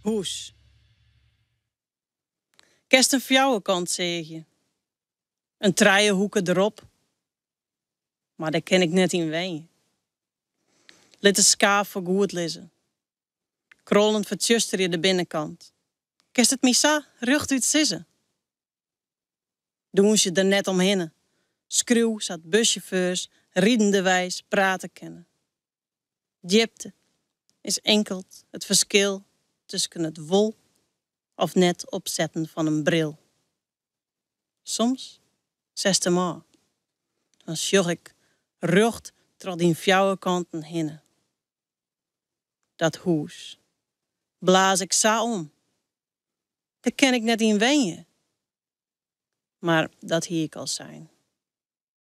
Hoes. Kerst een kant, zeg je. Een hoeken erop. Maar daar ken ik net in ween. Let de voor goed lezen. Krollend vertjuster je de binnenkant. Kerst het misa, rucht uit sissen. Doen ze er net omheen. Skruw zat buschauffeurs, riedende wijs praten kennen. Diepte is enkeld het verschil tussen het wol of net opzetten van een bril. Soms zesde maal. Dan sjoch ik rucht tot die fjouwe kanten heen. Dat hoes blaas ik sa om. Daar ken ik net in wenje. Maar dat hier ik al zijn.